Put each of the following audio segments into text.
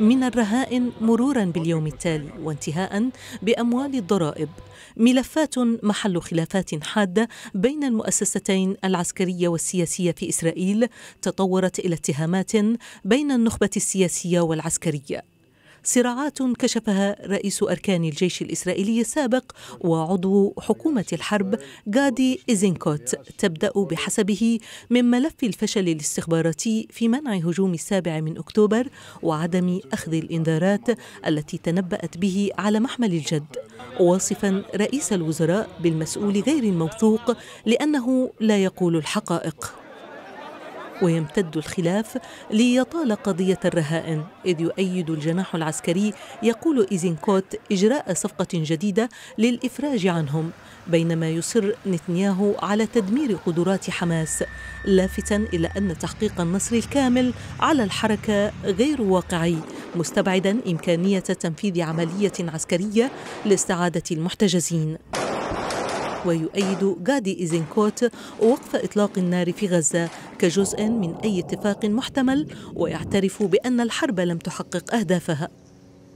من الرهائن مرورا باليوم التالي وانتهاء باموال الضرائب ملفات محل خلافات حاده بين المؤسستين العسكريه والسياسيه في اسرائيل تطورت الى اتهامات بين النخبه السياسيه والعسكريه صراعات كشفها رئيس أركان الجيش الإسرائيلي السابق وعضو حكومة الحرب غادي إزينكوت تبدأ بحسبه من ملف الفشل الاستخباراتي في منع هجوم السابع من أكتوبر وعدم أخذ الإنذارات التي تنبأت به على محمل الجد واصفا رئيس الوزراء بالمسؤول غير الموثوق لأنه لا يقول الحقائق ويمتد الخلاف ليطال قضية الرهائن إذ يؤيد الجناح العسكري يقول إيزينكوت إجراء صفقة جديدة للإفراج عنهم بينما يصر نتنياهو على تدمير قدرات حماس لافتا إلى أن تحقيق النصر الكامل على الحركة غير واقعي مستبعدا إمكانية تنفيذ عملية عسكرية لاستعادة المحتجزين ويؤيد غادي إيزنكوت وقف إطلاق النار في غزة كجزء من أي اتفاق محتمل ويعترف بأن الحرب لم تحقق أهدافها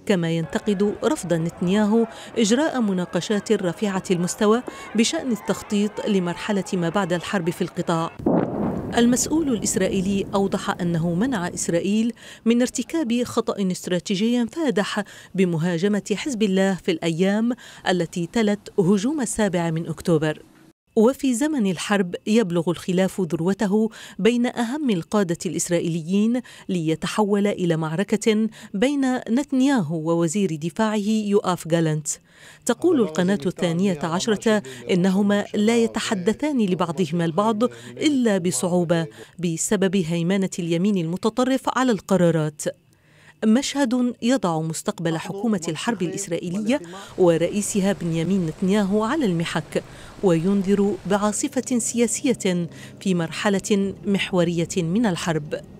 كما ينتقد رفض نتنياهو إجراء مناقشات رفيعة المستوى بشأن التخطيط لمرحلة ما بعد الحرب في القطاع المسؤول الإسرائيلي أوضح أنه منع إسرائيل من ارتكاب خطأ استراتيجي فادح بمهاجمة حزب الله في الأيام التي تلت هجوم السابع من أكتوبر وفي زمن الحرب يبلغ الخلاف ذروته بين اهم القاده الاسرائيليين ليتحول الى معركه بين نتنياهو ووزير دفاعه يؤاف جالنت تقول القناة الثانية عشرة إنهما لا يتحدثان لبعضهما البعض إلا بصعوبة بسبب هيمنة اليمين المتطرف على القرارات مشهد يضع مستقبل حكومة الحرب الإسرائيلية ورئيسها بنيامين نتنياهو على المحك وينذر بعاصفة سياسية في مرحلة محورية من الحرب